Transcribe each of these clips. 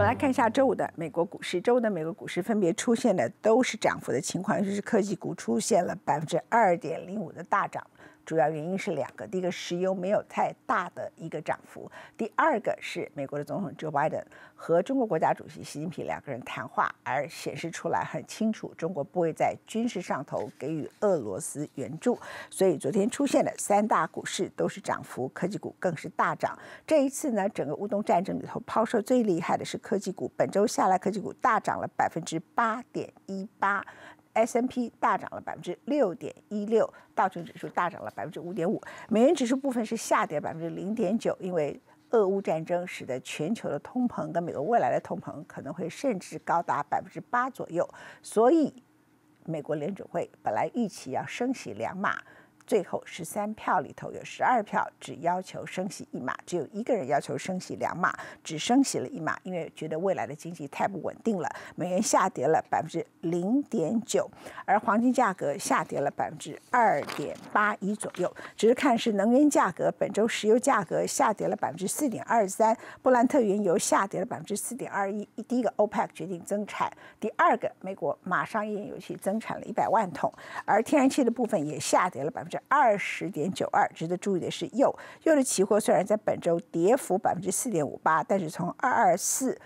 我们来看一下周五的美国股市，周五的美国股市分别出现的都是涨幅的情况，就是科技股出现了百分之二点零五的大涨。主要原因是两个，第一个石油没有太大的一个涨幅，第二个是美国的总统 Joe Biden 和中国国家主席习近平两个人谈话，而显示出来很清楚，中国不会在军事上头给予俄罗斯援助。所以昨天出现的三大股市都是涨幅，科技股更是大涨。这一次呢，整个乌东战争里头抛售最厉害的是科技股，本周下来科技股大涨了百分之八点一八。S&P 大涨了百分之六点一六，道琼指数大涨了百分之五点五，美元指数部分是下跌百分之零点九，因为俄乌战争使得全球的通膨跟美国未来的通膨可能会甚至高达百分之八左右，所以美国联储会本来预期要升息两码。最后十三票里头有十二票只要求升息一码，只有一个人要求升息两码，只升息了一码，因为觉得未来的经济太不稳定了。美元下跌了百分之零点九，而黄金价格下跌了百分之二点八一左右。只是看是能源价格，本周石油价格下跌了百分之四点二三，布兰特原油下跌了百分之四点二一。第一个 OPEC 决定增产，第二个美国马上页岩油气增产了一百万桶，而天然气的部分也下跌了百分之二十点九二。值得注意的是，油油的期货虽然在本周跌幅百分之四点五八，但是从二二四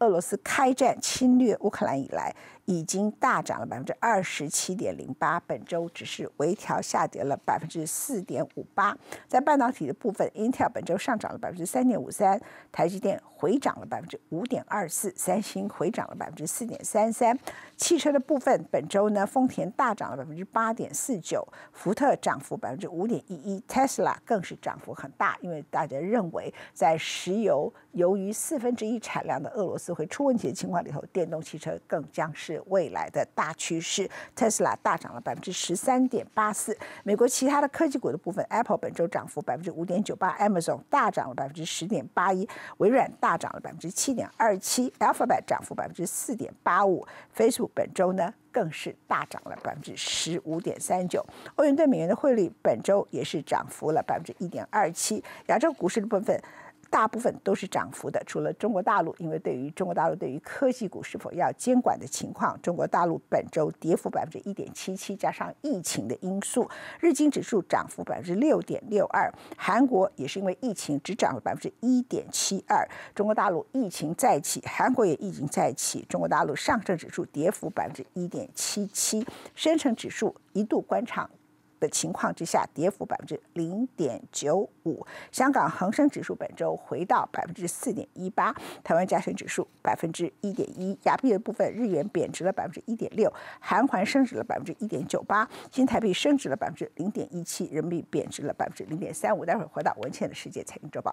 俄罗斯开战侵略乌克兰以来。已经大涨了百分之二十七点零八，本周只是微调下跌了百分之四点五八。在半导体的部分，Intel 本周上涨了百分之三点五三，台积电回涨了百分之五点二四，三星回涨了百分之四点三三。汽车的部分，本周呢，丰田大涨了百分之八点四九，福特涨幅百分之五点一一，Tesla 更是涨幅很大，因为大家认为在石油由于四分之一产量的俄罗斯会出问题的情况里头，电动汽车更将是。是未来的大趋势。特斯拉大涨了百分之十三点八四。美国其他的科技股的部分，Apple 本周涨幅百分之五点九八，Amazon 大涨了百分之十点八一，微软大涨了百分之七点二七，Alphabet 涨幅百分之四点八五，Facebook 本周呢更是大涨了百分之十五点三九。欧元对美元的汇率本周也是涨幅了百分之一点二七。亚洲股市的部分。大部分都是涨幅的，除了中国大陆，因为对于中国大陆对于科技股是否要监管的情况，中国大陆本周跌幅百分之一点七七，加上疫情的因素，日经指数涨幅百分之六点六二，韩国也是因为疫情只涨了百分之一点七二，中国大陆疫情再起，韩国也疫情再起，中国大陆上证指数跌幅百分之一点七七，深成指数一度关察。的情况之下，跌幅百分之零点九五。香港恒生指数本周回到百分之四点一八，台湾加权指数百分之一点一。亚币的部分，日元贬值了百分之一点六，韩元升值了百分之一点九八，新台币升值了百分之零点一七，人民币贬值了百分之零点三五。待会儿回到文倩的世界财经周报。